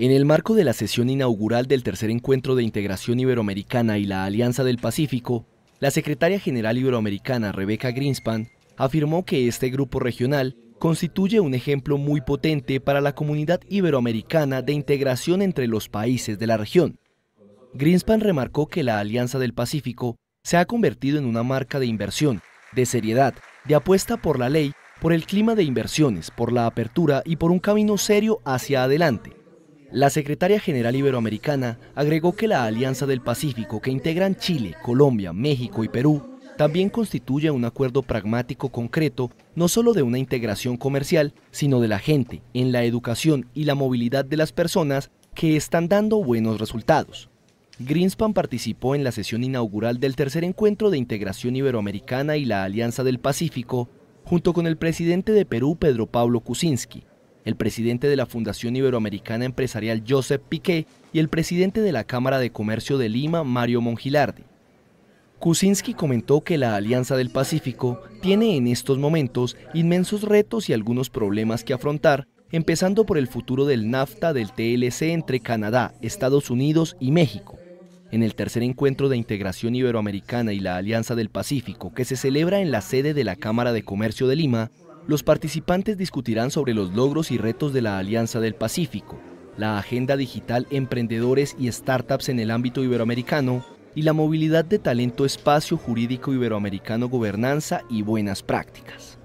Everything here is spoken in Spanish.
En el marco de la sesión inaugural del tercer encuentro de integración iberoamericana y la Alianza del Pacífico, la secretaria general iberoamericana Rebecca Greenspan afirmó que este grupo regional constituye un ejemplo muy potente para la comunidad iberoamericana de integración entre los países de la región. Greenspan remarcó que la Alianza del Pacífico se ha convertido en una marca de inversión, de seriedad, de apuesta por la ley, por el clima de inversiones, por la apertura y por un camino serio hacia adelante la secretaria general iberoamericana agregó que la Alianza del Pacífico, que integran Chile, Colombia, México y Perú, también constituye un acuerdo pragmático concreto, no solo de una integración comercial, sino de la gente, en la educación y la movilidad de las personas que están dando buenos resultados. Greenspan participó en la sesión inaugural del tercer encuentro de integración iberoamericana y la Alianza del Pacífico, junto con el presidente de Perú, Pedro Pablo Kuczynski, el presidente de la Fundación Iberoamericana Empresarial Joseph Piqué y el presidente de la Cámara de Comercio de Lima, Mario Mongilardi. Kuczynski comentó que la Alianza del Pacífico tiene en estos momentos inmensos retos y algunos problemas que afrontar, empezando por el futuro del NAFTA del TLC entre Canadá, Estados Unidos y México. En el tercer encuentro de integración iberoamericana y la Alianza del Pacífico, que se celebra en la sede de la Cámara de Comercio de Lima, los participantes discutirán sobre los logros y retos de la Alianza del Pacífico, la agenda digital emprendedores y startups en el ámbito iberoamericano y la movilidad de talento espacio jurídico iberoamericano gobernanza y buenas prácticas.